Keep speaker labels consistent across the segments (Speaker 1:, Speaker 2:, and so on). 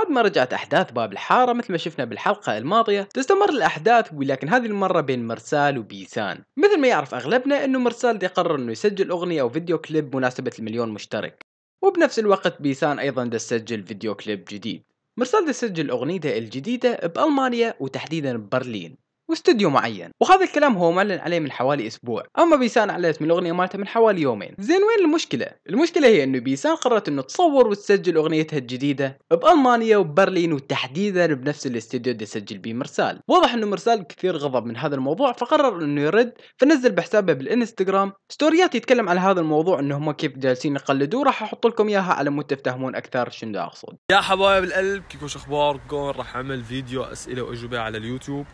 Speaker 1: بعد ما رجعت أحداث باب الحارة مثل ما شفنا بالحلقة الماضية تستمر الأحداث ولكن هذه المرة بين مرسال وبيسان مثل ما يعرف أغلبنا أنه مرسال دي قرر أنه يسجل أغنية أو فيديو كليب مناسبة المليون مشترك وبنفس الوقت بيسان أيضا دا سجل فيديو كليب جديد مرسال دا سجل أغنيته الجديدة بألمانيا وتحديدا ببرلين واستديو معين وهذا الكلام هو معلن عليه من حوالي اسبوع اما بيسان اعلنت من الاغنيه مالته من حوالي يومين زين وين المشكله المشكله هي انه بيسان قررت انه تصور وتسجل اغنيتها الجديده بالمانيا وبرلين وتحديدا بنفس الاستوديو اللي سجل بيه مرسال واضح انه مرسال كثير غضب من هذا الموضوع فقرر انه يرد فنزل بحسابه بالانستغرام ستوريات يتكلم على هذا الموضوع انه هم كيف جالسين يقلدوه راح احط لكم اياها على مود تفتهمون اكثر شنو اقصد
Speaker 2: يا حبايب القلب كيفوش اخباركم راح اعمل فيديو اسئله واجوبه على اليوتيوب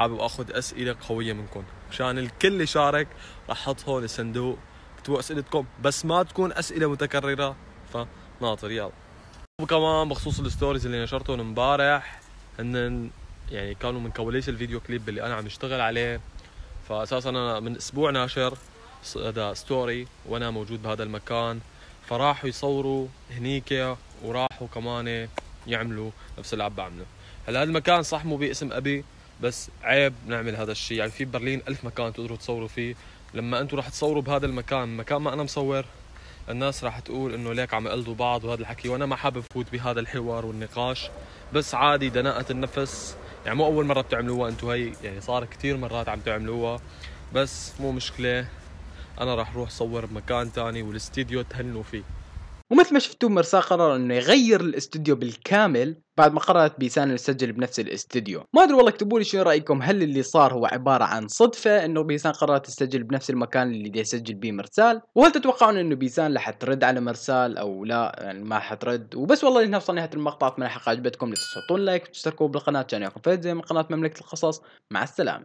Speaker 2: حابب اخذ اسئله قويه منكم مشان الكل اللي شارك راح احط هون الصندوق اكتبوا اسئلتكم بس ما تكون اسئله متكرره فناطر يلا وكمان بخصوص الستوريز اللي نشرتهم امبارح ان يعني كانوا من كواليس الفيديو كليب اللي انا عم اشتغل عليه فاساسا انا من اسبوع ناشر هذا ستوري وانا موجود بهذا المكان فراحوا يصوروا هنيك وراحوا كمان يعملوا نفس اللي عم بعمله هلا هذا المكان صح مو باسم ابي بس عيب نعمل هذا الشيء يعني في برلين ألف مكان تقدروا تصوروا فيه لما انتم رح تصوروا بهذا المكان مكان ما انا مصور الناس راح تقول انه ليك عم يقلدوا بعض وهذا الحكي وانا ما حابب فوت بهذا الحوار والنقاش بس عادي دناءة النفس يعني مو اول مره بتعملوها انتم هي يعني صار كثير مرات عم تعملوها بس مو مشكله انا راح اروح صور بمكان تاني والاستديو تهنوا فيه
Speaker 1: ومثل ما شفتوا مرسا قرر انه يغير الاستوديو بالكامل بعد ما قررت بيسان تسجل بنفس الاستوديو ما ادري والله اكتبوا لي شو رايكم هل اللي صار هو عباره عن صدفه انه بيسان قررت تسجل بنفس المكان اللي دي يسجل بيه مرسال وهل تتوقعون انه بيسان رح ترد على مرسال او لا يعني ما حترد وبس والله هنا وصلنا نهايه المقطع اتمنى الحلقه عجبتكم لا تنسوا تحطون لايك وتشتركوا بالقناه عشان ياخذ فيديو زي من قناه مملكه القصص مع السلامه